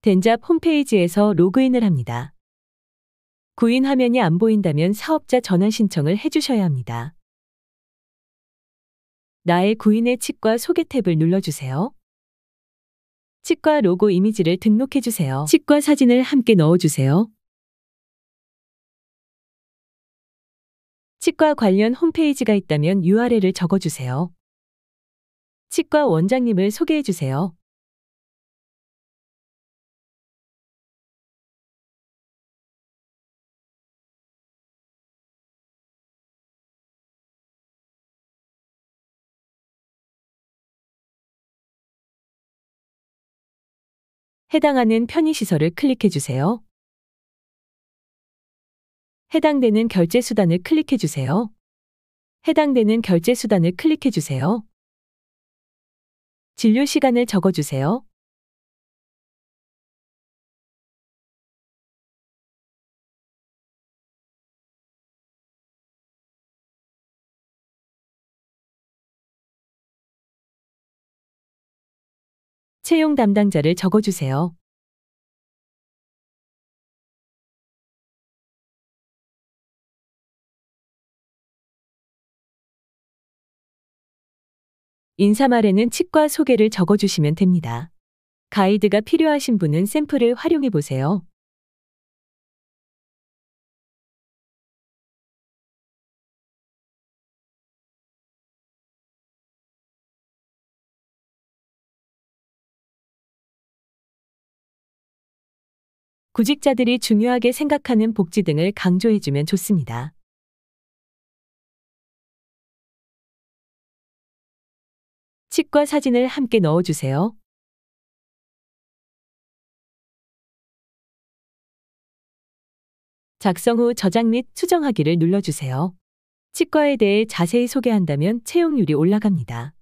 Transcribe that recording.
덴잡 홈페이지에서 로그인을 합니다. 구인 화면이 안 보인다면 사업자 전환 신청을 해주셔야 합니다. 나의 구인의 치과 소개 탭을 눌러주세요. 치과 로고 이미지를 등록해주세요. 치과 사진을 함께 넣어주세요. 치과 관련 홈페이지가 있다면 URL을 적어주세요. 치과 원장님을 소개해주세요. 해당하는 편의시설을 클릭해주세요. 해당되는 결제 수단을 클릭해주세요. 해당되는 결제 수단을 클릭해주세요. 진료 시간을 적어주세요. 채용 담당자를 적어주세요. 인사말에는 치과 소개를 적어주시면 됩니다. 가이드가 필요하신 분은 샘플을 활용해 보세요. 구직자들이 중요하게 생각하는 복지 등을 강조해주면 좋습니다. 치과 사진을 함께 넣어주세요. 작성 후 저장 및 수정하기를 눌러주세요. 치과에 대해 자세히 소개한다면 채용률이 올라갑니다.